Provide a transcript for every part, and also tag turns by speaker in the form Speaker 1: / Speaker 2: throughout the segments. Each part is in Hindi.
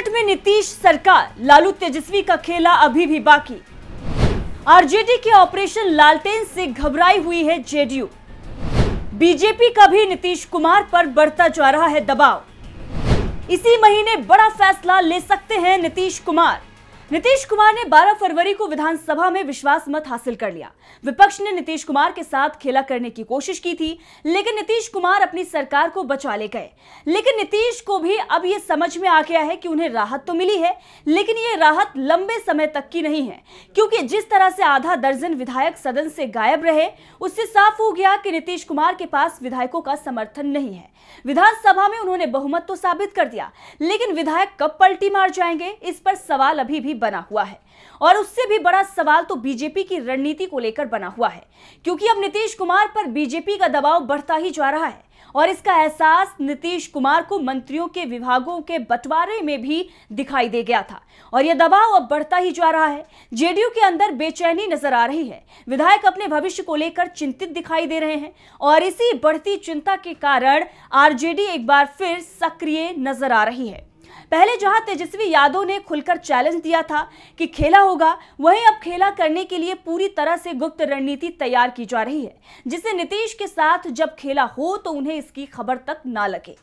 Speaker 1: संकट में नीतीश सरकार लालू तेजस्वी का खेला अभी भी बाकी आरजेडी के ऑपरेशन लालटेन से घबराई हुई है जेडीयू बीजेपी का भी नीतीश कुमार पर बढ़ता जा रहा है दबाव इसी महीने बड़ा फैसला ले सकते हैं नीतीश कुमार नीतीश कुमार ने 12 फरवरी को विधानसभा में विश्वास मत हासिल कर लिया विपक्ष ने नीतीश कुमार के साथ खेला करने की कोशिश की थी लेकिन नीतीश कुमार अपनी सरकार को बचा ले गए लेकिन नीतीश को भी अब ये समझ में आ गया है कि उन्हें राहत तो मिली है लेकिन ये राहत लंबे समय तक की नहीं है क्योंकि जिस तरह से आधा दर्जन विधायक सदन से गायब रहे उससे साफ हो गया कि नीतीश कुमार के पास विधायकों का समर्थन नहीं है विधानसभा में उन्होंने बहुमत तो साबित कर दिया लेकिन विधायक कब पलटी मार जाएंगे इस पर सवाल अभी भी बना हुआ है और उससे भी बड़ा सवाल तो बीजेपी की रणनीति को लेकर बना हुआ है क्योंकि अब नीतीश कुमार पर बीजेपी का दबाव बढ़ता ही जा रहा है और इसका एहसास नीतीश कुमार को मंत्रियों के विभागों के बंटवारे में भी दिखाई दे गया था और यह दबाव अब बढ़ता ही जा रहा है जेडीयू के अंदर बेचैनी नजर आ रही है विधायक अपने भविष्य को लेकर चिंतित दिखाई दे रहे हैं और इसी बढ़ती चिंता के कारण आरजेडी एक बार फिर सक्रिय नजर आ रही है पहले जहां तेजस्वी यादव ने खुलकर चैलेंज दिया था कि खेला होगा वहीं अब खेला करने के लिए पूरी तरह से गुप्त रणनीति तैयार की जा रही है जिसे नीतीश के साथ जब खेला हो तो उन्हें इसकी खबर तक ना लगे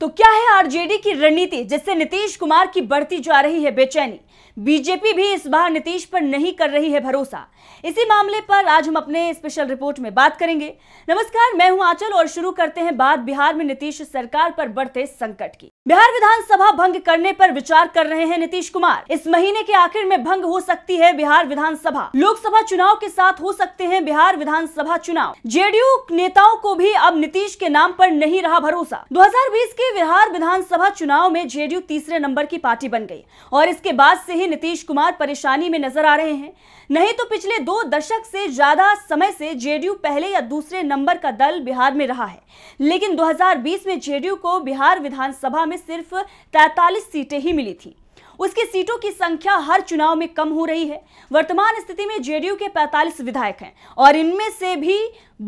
Speaker 1: तो क्या है आरजेडी की रणनीति जिससे नीतीश कुमार की बढ़ती जा रही है बेचैनी बीजेपी भी इस बार नीतीश पर नहीं कर रही है भरोसा इसी मामले पर आज हम अपने स्पेशल रिपोर्ट में बात करेंगे नमस्कार मैं हूं आंचल और शुरू करते हैं बात बिहार में नीतीश सरकार पर बढ़ते संकट की बिहार विधानसभा भंग करने पर विचार कर रहे हैं नीतीश कुमार इस महीने के आखिर में भंग हो सकती है बिहार विधानसभा लोकसभा चुनाव के साथ हो सकते हैं बिहार विधानसभा चुनाव जेडीयू नेताओं को भी अब नीतीश के नाम पर नहीं रहा भरोसा 2020 के देखिए बिहार विधानसभा चुनाव में जेडीयू तीसरे नंबर की पार्टी बन गई और इसके बाद से ही नीतीश कुमार परेशानी में नजर आ रहे हैं नहीं तो पिछले दो दशक से ज्यादा समय से जेडीयू पहले या दूसरे नंबर का दल बिहार में रहा है लेकिन 2020 में जेडीयू को बिहार विधानसभा में सिर्फ 43 सीटें ही मिली थी उसकी सीटों की संख्या हर चुनाव में कम हो रही है वर्तमान स्थिति में जेडीयू के 45 विधायक हैं और इनमें से भी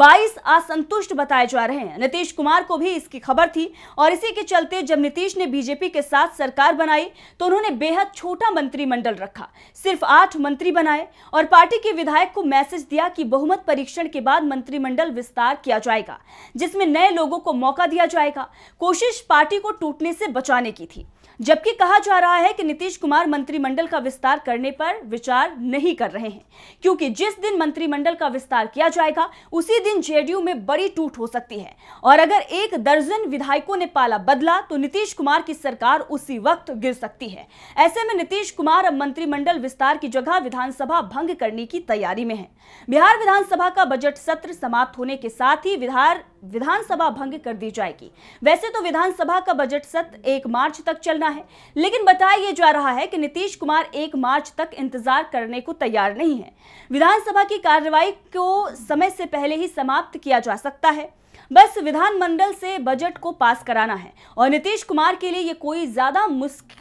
Speaker 1: 22 असंतुष्ट बताए जा रहे हैं नीतीश कुमार को भी इसकी खबर थी और इसी के चलते जब नीतीश ने बीजेपी के साथ सरकार बनाई तो उन्होंने बेहद छोटा मंत्रिमंडल रखा सिर्फ आठ मंत्री बनाए और पार्टी के विधायक को मैसेज दिया कि बहुमत परीक्षण के बाद मंत्रिमंडल विस्तार किया जाएगा जिसमें नए लोगों को मौका दिया जाएगा कोशिश पार्टी को टूटने से बचाने की थी जबकि कहा जा रहा है कि नीतीश कुमार मंत्रिमंडल का विस्तार करने पर विचार नहीं कर रहे हैं क्योंकि जिस दिन मंत्रिमंडल का विस्तार किया जाएगा उसी दिन जेडीयू में बड़ी टूट हो सकती है और अगर एक दर्जन विधायकों ने पाला बदला तो नीतीश कुमार की सरकार उसी वक्त गिर सकती है ऐसे में नीतीश कुमार अब मंत्रिमंडल विस्तार की जगह विधानसभा भंग करने की तैयारी में है बिहार विधानसभा का बजट सत्र समाप्त होने के साथ ही विधार विधानसभा भंग कर दी जाएगी वैसे तो विधानसभा का बजट सत्र एक मार्च तक चलना है लेकिन बताया यह जा रहा है कि नीतीश कुमार एक मार्च तक इंतजार करने को तैयार नहीं है विधानसभा की कार्यवाही को समय से पहले ही समाप्त किया जा सकता है बस विधानमंडल से बजट को पास कराना है और नीतीश कुमार के लिए ये कोई ज्यादा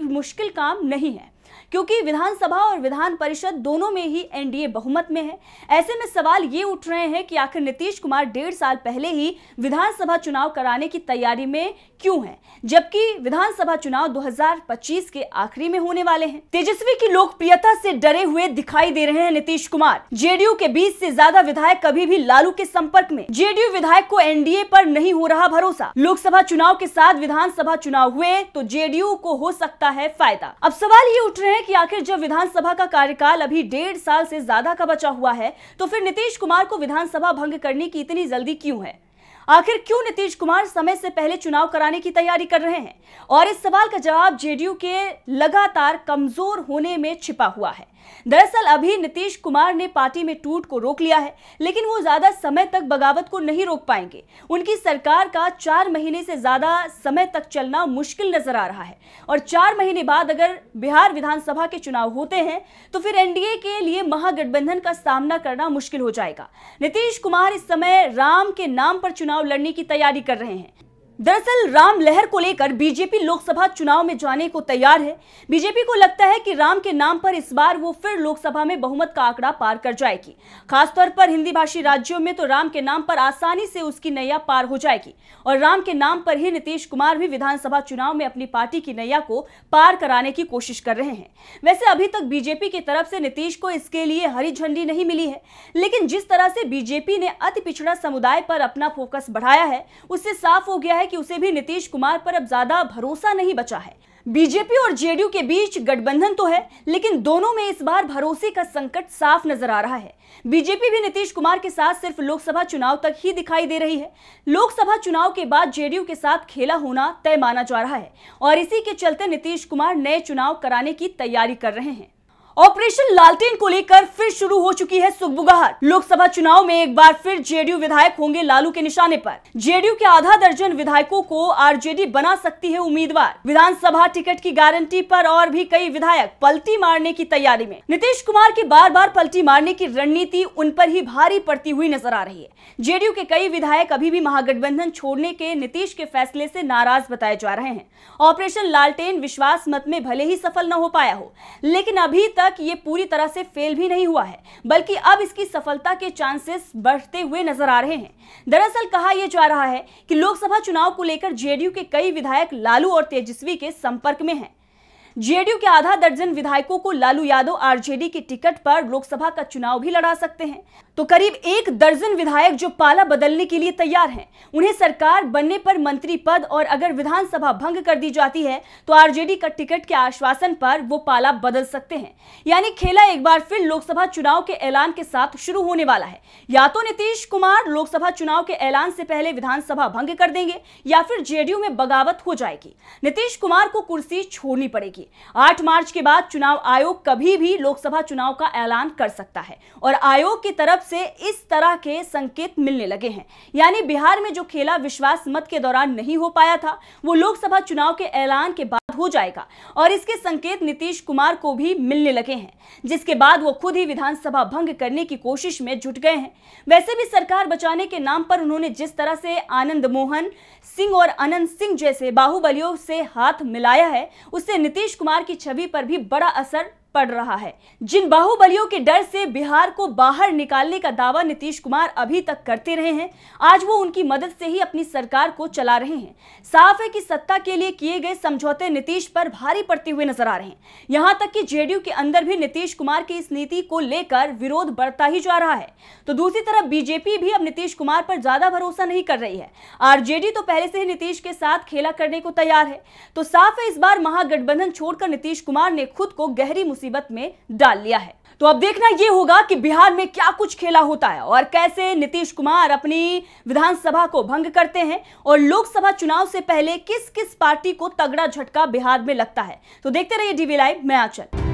Speaker 1: मुश्किल काम नहीं है क्योंकि विधानसभा और विधान परिषद दोनों में ही एनडीए बहुमत में है ऐसे में सवाल ये उठ रहे हैं कि आखिर नीतीश कुमार डेढ़ साल पहले ही विधानसभा चुनाव कराने की तैयारी में क्यों है जबकि विधानसभा चुनाव 2025 के आखिरी में होने वाले हैं तेजस्वी की लोकप्रियता से डरे हुए दिखाई दे रहे हैं नीतीश कुमार जेडीयू के बीस से ज्यादा विधायक कभी भी लालू के संपर्क में जेडीयू विधायक को एनडीए पर नहीं हो रहा भरोसा लोकसभा चुनाव के साथ विधानसभा चुनाव हुए तो जेडीयू को हो सकता है फायदा अब सवाल ये उठ रहे हैं है कि आखिर जब विधानसभा का कार्यकाल अभी डेढ़ साल से ज्यादा का बचा हुआ है तो फिर नीतीश कुमार को विधानसभा भंग करने की इतनी जल्दी क्यों है आखिर क्यों नीतीश कुमार समय से पहले चुनाव कराने की तैयारी कर रहे हैं और इस सवाल का जवाब जेडीयू के लगातार कमजोर होने में छिपा हुआ है दरअसल अभी नीतीश कुमार ने पार्टी में टूट को रोक लिया है लेकिन वो ज्यादा समय तक बगावत को नहीं रोक पाएंगे उनकी सरकार का चार महीने से ज्यादा समय तक चलना मुश्किल नजर आ रहा है और चार महीने बाद अगर बिहार विधानसभा के चुनाव होते हैं तो फिर एनडीए के लिए महागठबंधन का सामना करना मुश्किल हो जाएगा नीतीश कुमार इस समय राम के नाम पर चुनाव चुनाव लड़ने की तैयारी कर रहे हैं दरअसल राम लहर को लेकर बीजेपी लोकसभा चुनाव में जाने को तैयार है बीजेपी को लगता है कि राम के नाम पर इस बार वो फिर लोकसभा में बहुमत का आंकड़ा पार कर जाएगी खासतौर पर हिंदी भाषी राज्यों में तो राम के नाम पर आसानी से उसकी नैया पार हो जाएगी और राम के नाम पर ही नीतीश कुमार भी विधानसभा चुनाव में अपनी पार्टी की नैया को पार कराने की कोशिश कर रहे हैं वैसे अभी तक बीजेपी की तरफ से नीतीश को इसके लिए हरी झंडी नहीं मिली है लेकिन जिस तरह से बीजेपी ने अति पिछड़ा समुदाय पर अपना फोकस बढ़ाया है उससे साफ हो गया है कि उसे भी नीतीश कुमार पर अब ज्यादा भरोसा नहीं बचा है बीजेपी और जेडीयू के बीच गठबंधन तो है लेकिन दोनों में इस बार भरोसे का संकट साफ नजर आ रहा है बीजेपी भी नीतीश कुमार के साथ सिर्फ लोकसभा चुनाव तक ही दिखाई दे रही है लोकसभा चुनाव के बाद जेडीयू के साथ खेला होना तय माना जा रहा है और इसी के चलते नीतीश कुमार नए चुनाव कराने की तैयारी कर रहे हैं ऑपरेशन लालटेन को लेकर फिर शुरू हो चुकी है सुगबुगाहट लोकसभा चुनाव में एक बार फिर जेडीयू विधायक होंगे लालू के निशाने पर जेडीयू के आधा दर्जन विधायकों को आरजेडी बना सकती है उम्मीदवार विधानसभा टिकट की गारंटी पर और भी कई विधायक पलटी मारने की तैयारी में नीतीश कुमार की बार बार पलटी मारने की रणनीति उन पर ही भारी पड़ती हुई नजर आ रही है जेडीयू के कई विधायक अभी भी महागठबंधन छोड़ने के नीतीश के फैसले ऐसी नाराज बताए जा रहे हैं ऑपरेशन लालटेन विश्वास मत में भले ही सफल न हो पाया हो लेकिन अभी तक तक ये पूरी तरह से फेल भी नहीं हुआ है बल्कि अब इसकी सफलता के चांसेस बढ़ते हुए नजर आ रहे हैं दरअसल कहा यह जा रहा है कि लोकसभा चुनाव को लेकर जेडीयू के कई विधायक लालू और तेजस्वी के संपर्क में हैं जेडीयू के आधा दर्जन विधायकों को लालू यादव आरजेडी के टिकट पर लोकसभा का चुनाव भी लड़ा सकते हैं तो करीब एक दर्जन विधायक जो पाला बदलने के लिए तैयार हैं उन्हें सरकार बनने पर मंत्री पद और अगर विधानसभा भंग कर दी जाती है तो आरजेडी का टिकट के आश्वासन पर वो पाला बदल सकते हैं यानी खेला एक बार फिर लोकसभा चुनाव के ऐलान के साथ शुरू होने वाला है या तो नीतीश कुमार लोकसभा चुनाव के ऐलान से पहले विधानसभा भंग कर देंगे या फिर जेडीयू में बगावत हो जाएगी नीतीश कुमार को कुर्सी छोड़नी पड़ेगी 8 मार्च के बाद चुनाव आयोग कभी भी लोकसभा चुनाव का ऐलान कर सकता है और आयोग की तरफ से इस तरह के संकेत मिलने लगे हैं यानी बिहार में जो खेला विश्वास मत के दौरान नहीं हो पाया था वो लोकसभा चुनाव के ऐलान के बाद हो जाएगा और इसके संकेत नीतीश कुमार को भी मिलने लगे हैं जिसके बाद वो खुद ही विधानसभा भंग करने की कोशिश में जुट गए हैं वैसे भी सरकार बचाने के नाम पर उन्होंने जिस तरह से आनंद मोहन सिंह और अनंत सिंह जैसे बाहुबलियों से हाथ मिलाया है उससे नीतीश कुमार की छवि पर भी बड़ा असर पड़ रहा है जिन बाहुबलियों के डर से बिहार को बाहर निकालने का दावा नीतीश कुमार अभी तक करते रहे हैं आज वो उनकी मदद से ही अपनी सरकार को चला रहे हैं साफ है कि सत्ता के लिए किए गए समझौते नीतीश पर भारी पड़ते हुए नजर आ रहे हैं यहां तक कि जेडीयू के अंदर भी नीतीश कुमार की इस नीति को लेकर विरोध बढ़ता ही जा रहा है तो दूसरी तरफ बीजेपी भी अब नीतीश कुमार पर ज्यादा भरोसा नहीं कर रही है आरजेडी तो पहले से ही नीतीश के साथ खेला करने को तैयार है तो साफ है इस बार महागठबंधन छोड़कर नीतीश कुमार ने खुद को गहरी मुसीबत में डाल लिया है तो अब देखना यह होगा कि बिहार में क्या कुछ खेला होता है और कैसे नीतीश कुमार अपनी विधानसभा को भंग करते हैं और लोकसभा चुनाव से पहले किस किस पार्टी को तगड़ा झटका बिहार में लगता है तो देखते रहिए डीवी लाइव मैं आचल